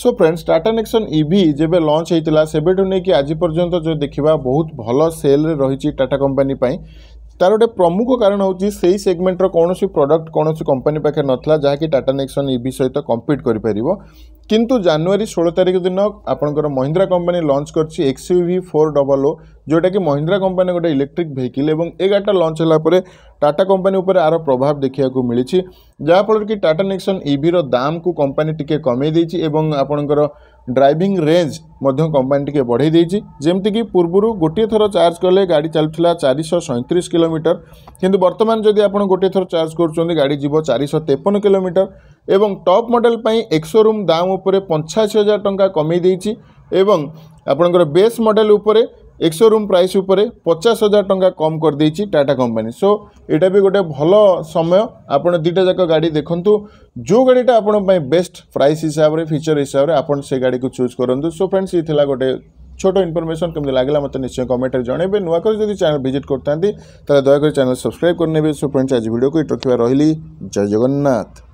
so friends Tata Nexon EV যেবে launch হয়েছিল সেবেঠু নেই আজ পর্যন্ত যে দেখা বহুত ভাল সেলরে রয়েছে টাটা কোম্পানি পাই তার গোটে প্রমুখ কারণ হচ্ছে সেই সেগমেন্টর কৌশি প্রডক্ট কৌশি কোম্পানি পাখে নথিলা যাকি টাটা নেক্সন ইভি সহ কম্পিট করে পার কিন্তু জানুয়ারি ষোলো তারিখ দিন আপনার মহিন্দ্রা কোম্পানি লঞ্চ করছে এক্সইভি ফোর ডবল ও যেটা কি মহিন্দ্রা কোম্পানি গোটে ইলেকট্রিক ভেহিকল এবং এই গাড়িটা লঞ্চ হওয়া পরে টাটা কোম্পানি উপরে আর প্রভাব দেখা মিছে যাফলের কি টাটা নেক্সন ইভির কু কোম্পানি টিকি কমাই দিয়েছি এবং আপনার ড্রাইভিং রেঞ্জ মধ্য ମଧ୍ୟ କମ୍ପାନୀ ଟିକିଏ ବଢ଼େଇ ଦେଇଛି ଯେମିତିକି ପୂର୍ବରୁ ଗୋଟିଏ ଥର ଚାର୍ଜ କଲେ ଗାଡ଼ି ଚାଲୁଥିଲା চারিশ ସଇଁତିରିଶ কিলোমিটর কিন্তু ବର୍ତ୍ତମାନ যদি আপনার গোটিয়ে থর চার্জ করছেন গাড়ি যাব চারিশ তেপন কিলোমিটর এবং ଟପ୍ ମଡ଼େଲ୍ ପାଇଁ ଏକ୍ସୋରୁମ୍ ଦାମ୍ ଉପରେ ପଞ୍ଚାଅଶୀ ହଜାର ଟଙ୍କା କମେଇ ଦେଇଛି ଏବଂ ଆପଣଙ୍କର ବେସ୍ ମଡ଼େଲ୍ ଉପରେ ଏକ୍ସୋରୁମ୍ ପ୍ରାଇସ୍ ଉପରେ ପଚାଶ ହଜାର ଟଙ୍କା କମ୍ କରିଦେଇଛି ଟାଟା କମ୍ପାନୀ ସୋ ଏଇଟା ବି ଗୋଟେ ଭଲ ସମୟ ଆପଣ ଦୁଇଟା ଯାକ ଗାଡ଼ି ଦେଖନ୍ତୁ ଯେଉଁ ଗାଡ଼ିଟା ଆପଣଙ୍କ ପାଇଁ ବେଷ୍ଟ ପ୍ରାଇସ୍ ହିସାବରେ ଫିଚର୍ ହିସାବରେ ଆପଣ ସେ ଗାଡ଼ିକୁ ଚୁଜ୍ କରନ୍ତୁ ସୋ ଫ୍ରେଣ୍ଡସ୍ ଇଏ ଥିଲା ଗୋଟେ ছোট ইনফরমেশন কেমন লাগলা মতো নিশ্চয় কমেন্টে জনাইবে নূয়া করে যদি চ্যানেল ভিজিট করতে তাহলে দয়া করে চ্যানেল সবসক্রাইব করে নেবে সো ফ্রেন্ডস আজ ভিডিওকে ইট রখিবা রহিলি জয় জগন্নাথ